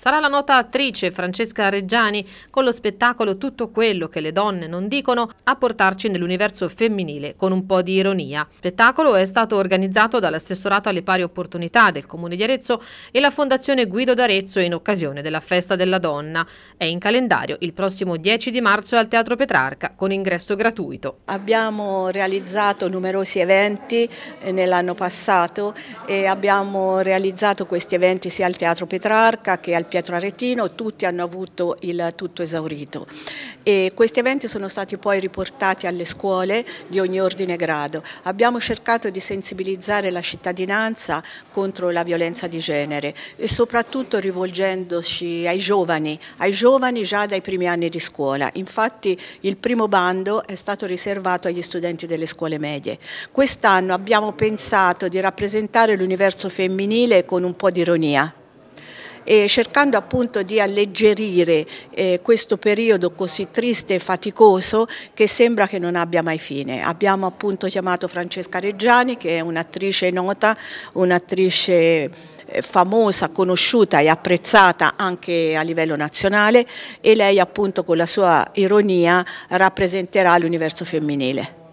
Sarà la nota attrice Francesca Reggiani con lo spettacolo Tutto quello che le donne non dicono a portarci nell'universo femminile con un po' di ironia. Il spettacolo è stato organizzato dall'assessorato alle pari opportunità del Comune di Arezzo e la Fondazione Guido d'Arezzo in occasione della Festa della Donna. È in calendario il prossimo 10 di marzo al Teatro Petrarca con ingresso gratuito. Abbiamo realizzato numerosi eventi eh, nell'anno passato e abbiamo realizzato questi eventi sia al Teatro Petrarca che al Pietro Aretino, tutti hanno avuto il tutto esaurito. E questi eventi sono stati poi riportati alle scuole di ogni ordine e grado. Abbiamo cercato di sensibilizzare la cittadinanza contro la violenza di genere e soprattutto rivolgendoci ai giovani, ai giovani già dai primi anni di scuola. Infatti il primo bando è stato riservato agli studenti delle scuole medie. Quest'anno abbiamo pensato di rappresentare l'universo femminile con un po' di ironia e cercando appunto di alleggerire eh, questo periodo così triste e faticoso che sembra che non abbia mai fine. Abbiamo appunto chiamato Francesca Reggiani che è un'attrice nota, un'attrice eh, famosa, conosciuta e apprezzata anche a livello nazionale e lei appunto con la sua ironia rappresenterà l'universo femminile.